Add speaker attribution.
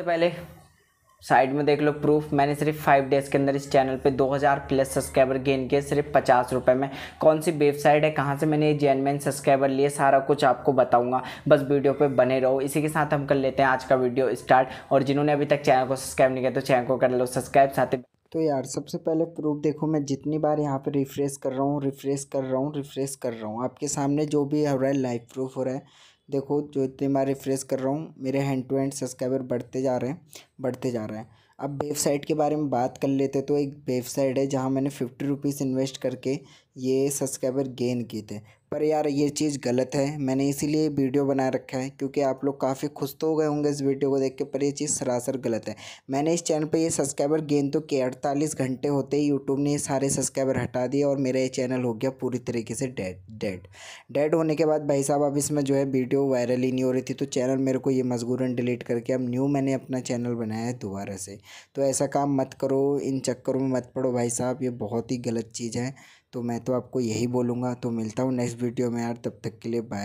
Speaker 1: सबसे पहले साइड में देख लो प्रूफ मैंने सिर्फ फाइव डेज के अंदर इस चैनल पे 2000 प्लस सब्सक्राइबर गेन किए सिर्फ पचास रुपये में कौन सी वेबसाइट है कहाँ से मैंने ये मैन सब्सक्राइबर लिए सारा कुछ आपको बताऊंगा बस वीडियो पे बने रहो इसी के साथ हम कर लेते हैं आज का वीडियो स्टार्ट और जिन्होंने अभी तक चैनल को सब्सक्राइब नहीं किया तो चैनल को कर लो सब्सक्राइब साथ ही
Speaker 2: तो यार सबसे पहले प्रूफ देखो मैं जितनी बार यहाँ पर रिफ़्रेश कर रहा हूँ रिफ़्रेश कर रहा हूँ रिफ़्रेश कर रहा हूँ आपके सामने जो भी हो रहा है लाइव प्रूफ हो रहा है देखो जो इतनी बार रिफ्रेश कर रहा हूँ मेरे हैंड टू हैंड सब्सक्राइबर बढ़ते जा रहे हैं बढ़ते जा रहे हैं अब वेबसाइट के बारे में बात कर लेते तो एक वेबसाइट है जहाँ मैंने फिफ्टी रुपीज़ इन्वेस्ट करके ये सब्सक्राइबर गेन किए थे पर यार ये चीज़ गलत है मैंने इसीलिए वीडियो बना रखा है क्योंकि आप लोग काफ़ी खुश तो हो गए होंगे इस वीडियो को देख के पर ये चीज़ सरासर गलत है मैंने इस चैनल पे ये सब्सक्राइबर गेन तो के अड़तालीस घंटे होते ही यूट्यूब ने सारे सब्सक्राइबर हटा दिए और मेरा ये चैनल हो गया पूरी तरीके से डेड डेड डेड होने के बाद भाई साहब अब इसमें जो है वीडियो वायरल ही नहीं हो रही थी तो चैनल मेरे को ये मजबूरन डिलीट करके अब न्यू मैंने अपना चैनल बनाया है दोबारा से तो ऐसा काम मत करो इन चक्करों में मत पड़ो भाई साहब ये बहुत ही गलत चीज़ है तो मैं तो आपको यही बोलूँगा तो मिलता हूँ नेक्स्ट वीडियो में यार तब तक के लिए बाय